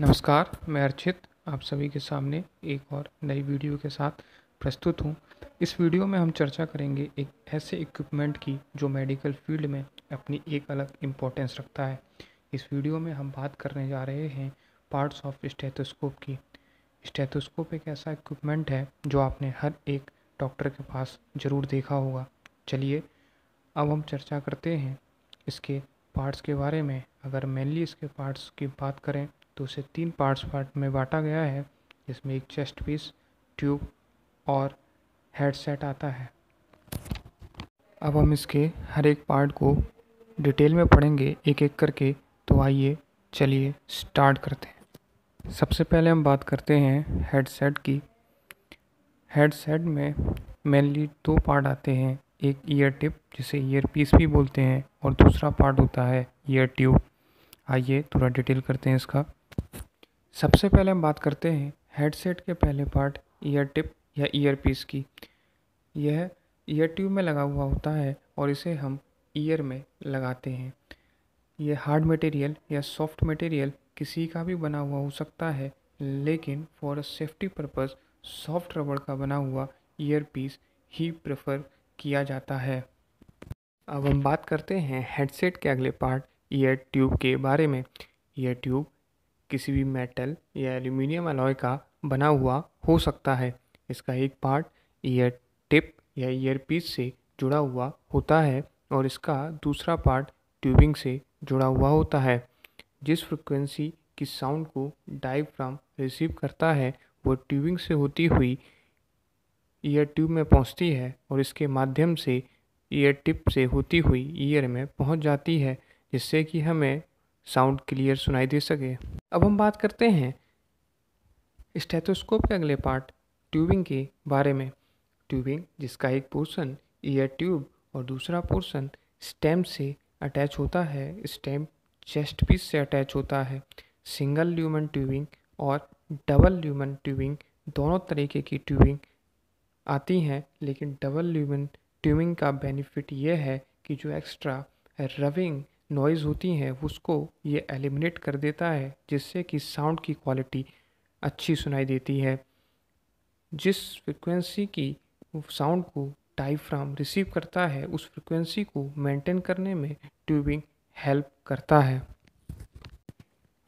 नमस्कार मैं अर्चित आप सभी के सामने एक और नई वीडियो के साथ प्रस्तुत हूँ इस वीडियो में हम चर्चा करेंगे एक ऐसे इक्विपमेंट की जो मेडिकल फील्ड में अपनी एक अलग इम्पोर्टेंस रखता है इस वीडियो में हम बात करने जा रहे हैं पार्ट्स ऑफ स्टेथोस्कोप की स्टेथोस्कोप एक ऐसा इक्विपमेंट है जो आपने हर एक डॉक्टर के पास ज़रूर देखा होगा चलिए अब हम चर्चा करते हैं इसके पार्ट्स के बारे में अगर मेनली इसके पार्ट्स की बात करें तो उसे तीन पार्ट्स पार्ट में बांटा गया है जिसमें एक चेस्ट पीस ट्यूब और हेडसेट आता है अब हम इसके हर एक पार्ट को डिटेल में पढ़ेंगे एक एक करके तो आइए चलिए स्टार्ट करते हैं सबसे पहले हम बात करते हैं हेडसेट की हेडसेट में मेनली दो पार्ट आते हैं एक ईयर टिप जिसे ईयर पीस भी बोलते हैं और दूसरा पार्ट होता है ईयर ट्यूब आइए थोड़ा डिटेल करते हैं इसका सबसे पहले हम बात करते हैं हेडसेट के पहले पार्ट ईयर टिप या ईयर पीस की यह ईयर ट्यूब में लगा हुआ होता है और इसे हम ईयर में लगाते हैं यह हार्ड मटेरियल या सॉफ्ट मटेरियल किसी का भी बना हुआ हो सकता है लेकिन फॉर सेफ्टी पर्पस सॉफ्ट रबड़ का बना हुआ ईयर पीस ही प्रेफर किया जाता है अब हम बात करते हैं हेडसेट के अगले पार्ट ईयर ट्यूब के बारे में ईयर ट्यूब किसी भी मेटल या एल्यूमिनियम अलॉय का बना हुआ हो सकता है इसका एक पार्ट ईयर टिप या ईयर पीस से जुड़ा हुआ होता है और इसका दूसरा पार्ट ट्यूबिंग से जुड़ा हुआ होता है जिस फ्रिक्वेंसी की साउंड को फ्राम रिसीव करता है वो ट्यूबिंग से होती हुई ईयर ट्यूब में पहुंचती है और इसके माध्यम से ईयर टिप से होती हुई ईयर में पहुंच जाती है जिससे कि हमें साउंड क्लियर सुनाई दे सके अब हम बात करते हैं स्टेथोस्कोप के अगले पार्ट ट्यूबिंग के बारे में ट्यूबिंग जिसका एक पोर्शन ईयर ट्यूब और दूसरा पोर्शन स्टेम से अटैच होता है स्टेम चेस्ट पीस से अटैच होता है सिंगल ल्यूमन ट्यूबिंग और डबल ल्यूमन ट्यूबिंग दोनों तरीके की ट्यूबिंग आती हैं लेकिन डबल ल्यूमन ट्यूबिंग का बेनिफिट यह है कि जो एक्स्ट्रा रविंग नॉइज़ होती हैं उसको ये एलिमिनेट कर देता है जिससे कि साउंड की क्वालिटी अच्छी सुनाई देती है जिस फ्रिक्वेंसी की साउंड को डाइफ्राम रिसीव करता है उस फ्रिक्वेंसी को मेंटेन करने में ट्यूबिंग हेल्प करता है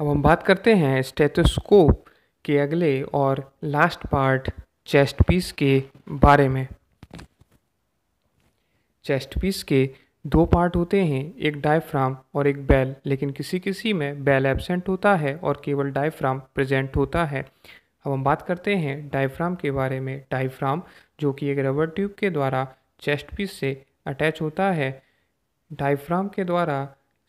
अब हम बात करते हैं स्टेथोस्कोप के अगले और लास्ट पार्ट चेस्ट पीस के बारे में चेस्ट पीस के दो पार्ट होते हैं एक डायफ्राम और एक बैल लेकिन किसी किसी में बैल एबसेंट होता है और केवल डायफ्राम प्रेजेंट होता है अब हम बात करते हैं डायफ्राम के बारे में डायफ्राम जो कि एक रबर ट्यूब के द्वारा चेस्ट पीस से अटैच होता है डायफ्राम के द्वारा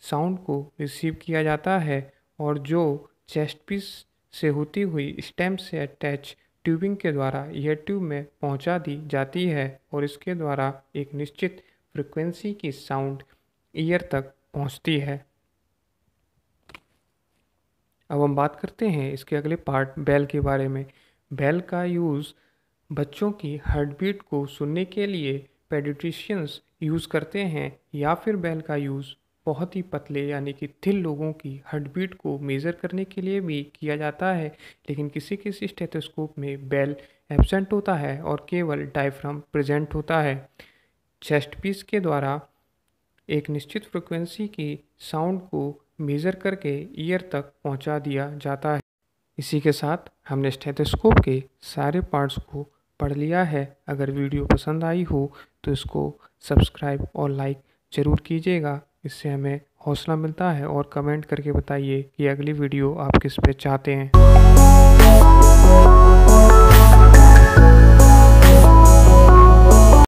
साउंड को रिसीव किया जाता है और जो चेस्ट पीस से होती हुई स्टेम से अटैच ट्यूबिंग के द्वारा यह ट्यूब में पहुंचा दी जाती है और इसके द्वारा एक निश्चित फ्रिक्वेंसी की साउंड ईयर तक पहुंचती है अब हम बात करते हैं इसके अगले पार्ट बेल के बारे में बेल का यूज़ बच्चों की हार्ट बीट को सुनने के लिए पेडिट्रिशियंस यूज़ करते हैं या फिर बेल का यूज़ बहुत ही पतले यानी कि थिल लोगों की हार्ट बीट को मेज़र करने के लिए भी किया जाता है लेकिन किसी किसी स्टेथोस्कोप में बेल एबसेंट होता है और केवल डायफ्राम प्रेजेंट होता है चेस्ट पीस के द्वारा एक निश्चित फ्रिक्वेंसी की साउंड को मेज़र करके ईयर तक पहुंचा दिया जाता है इसी के साथ हमने स्टेथोस्कोप के सारे पार्ट्स को पढ़ लिया है अगर वीडियो पसंद आई हो तो इसको सब्सक्राइब और लाइक ज़रूर कीजिएगा इससे हमें हौसला मिलता है और कमेंट करके बताइए कि अगली वीडियो आप किस पे चाहते हैं